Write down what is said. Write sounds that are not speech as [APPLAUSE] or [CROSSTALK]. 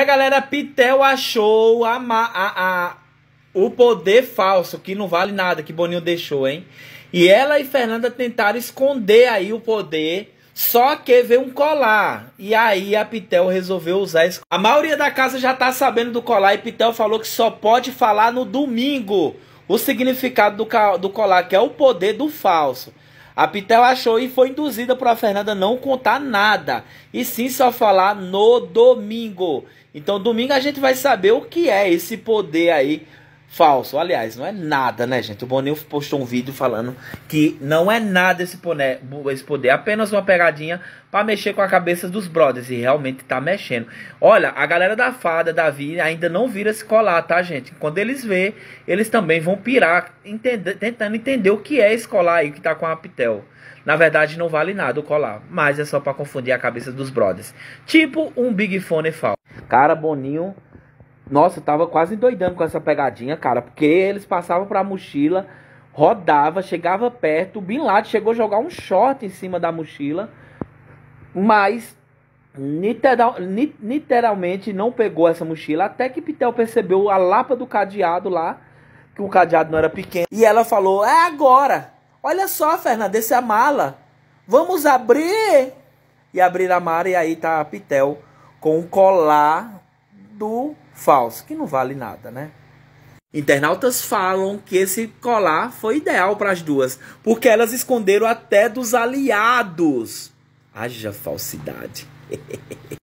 E a galera, Pitel achou a, a, a, o poder falso, que não vale nada, que Boninho deixou, hein? E ela e Fernanda tentaram esconder aí o poder, só que veio um colar. E aí a Pitel resolveu usar esse A maioria da casa já tá sabendo do colar e Pitel falou que só pode falar no domingo o significado do, do colar, que é o poder do falso. A Pitel achou e foi induzida para a Fernanda não contar nada. E sim só falar no domingo. Então domingo a gente vai saber o que é esse poder aí falso. Aliás, não é nada, né, gente? O Boninho postou um vídeo falando que não é nada esse poder, esse poder apenas uma pegadinha para mexer com a cabeça dos brothers. E realmente tá mexendo. Olha, a galera da fada, da ainda não vira esse colar, tá, gente? Quando eles vê, eles também vão pirar, entender, tentando entender o que é esse colar aí que tá com a Pitel. Na verdade, não vale nada o colar, mas é só para confundir a cabeça dos brothers. Tipo um Big Fone falso. Cara, Boninho nossa, eu tava quase doidando com essa pegadinha, cara, porque eles passavam pra mochila, rodava, chegava perto, o Bin Laden chegou a jogar um short em cima da mochila, mas literal, literalmente não pegou essa mochila, até que Pitel percebeu a lapa do cadeado lá, que o cadeado não era pequeno, e ela falou, é agora, olha só, Fernanda, essa é a mala, vamos abrir, e abrir a mala, e aí tá a Pitel com um colar falso, que não vale nada, né? Internautas falam que esse colar foi ideal para as duas, porque elas esconderam até dos aliados. Haja falsidade. [LAUGHS]